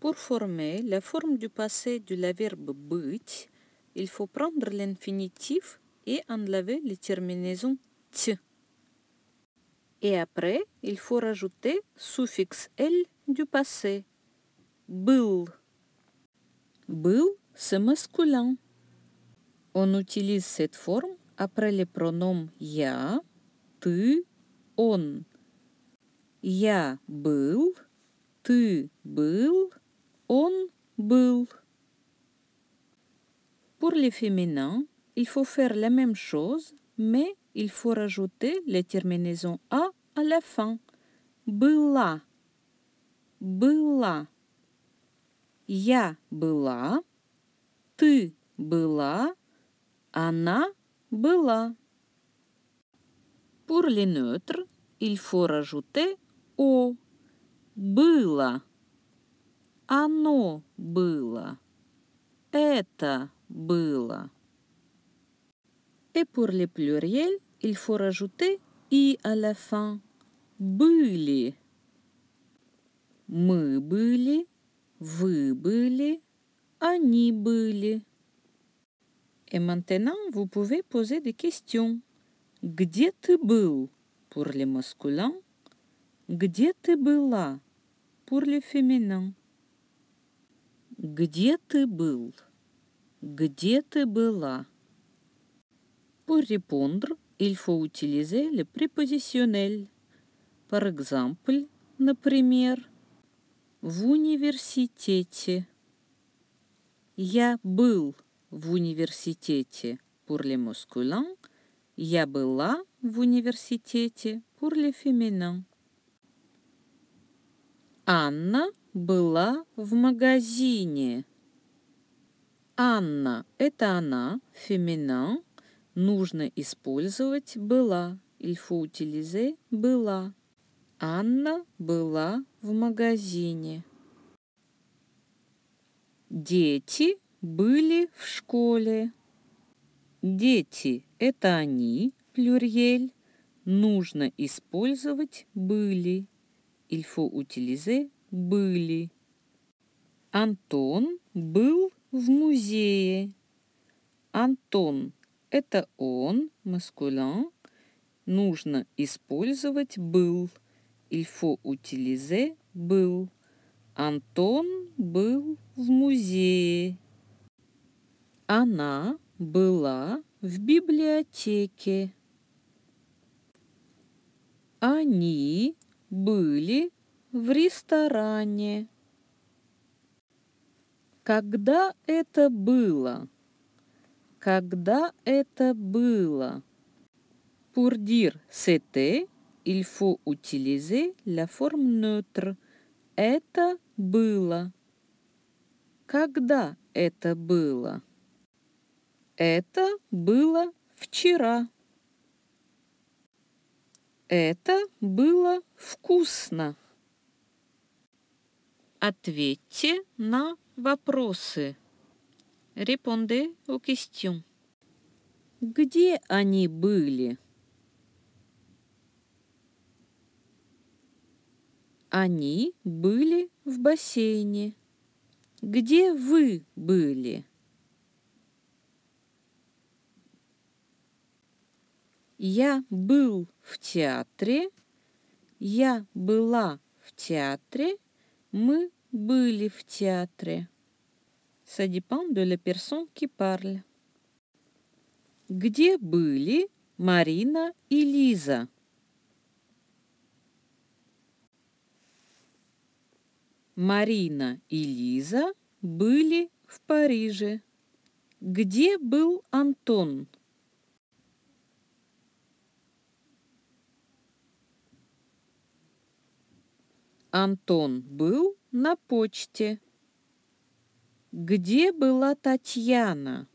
Pour former la forme du passé de verbe быть, il faut prendre l'infinitif et enlever les terminaisons t. Et après, il faut rajouter suffixe l du passé. Был. Был, c'est masculin. On utilise cette forme après les pronoms yA, TU, ON. YA был, ты был, on был. Pour les féminins, il faut faire la même chose, mais il faut rajouter les terminaisons a à la fin. Была. Была. Я была. Ты была. Она была. Pour les neutres, il faut rajouter o. Было. Оно было. Это было. Et pour les pluriels, il faut rajouter и à la fin. Были. Мы были, вы были, они были. Et maintenant, vous pouvez poser des questions. Где ты был? Pour les masculins. Где ты была? Pour les féminins. Где ты был? Где ты была? Pour répondre, il faut utiliser le prépositionnel. Par exemple, например, в университете. Я был в университете pour le masculin, Я была в университете pour le féminin, Анна была в магазине. Анна – это она, феминан. Нужно использовать «была». Il faut utiliser «была». Анна была в магазине. Дети были в школе. Дети – это они, плюрьель. Нужно использовать «были». Il faut utiliser были. Антон был в музее. Антон – это он, маскулин. Нужно использовать «был». Ильфо утилизе «был». Антон был в музее. Она была в библиотеке. Они были в ресторане. Когда это было? Когда это было? Pour dire c'était, il faut utiliser la forme neutre. Это было. Когда это было? Это было вчера. Это было вкусно. Ответьте на вопросы. Répondez у questions. Где они были? Они были в бассейне. Где вы были? Я был в театре. Я была в театре мы были в театре. Ça dépend de la personne qui Где были Марина и Лиза? Марина и Лиза были в Париже. Где был Антон? Антон был на почте. Где была Татьяна?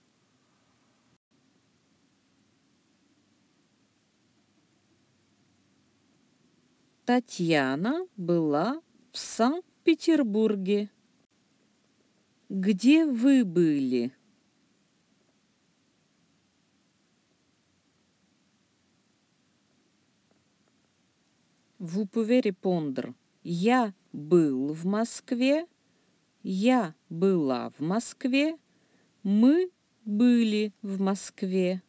Татьяна была в Санкт-Петербурге. Где вы были? Vous pouvez répondre. Я был в Москве. Я была в Москве. Мы были в Москве.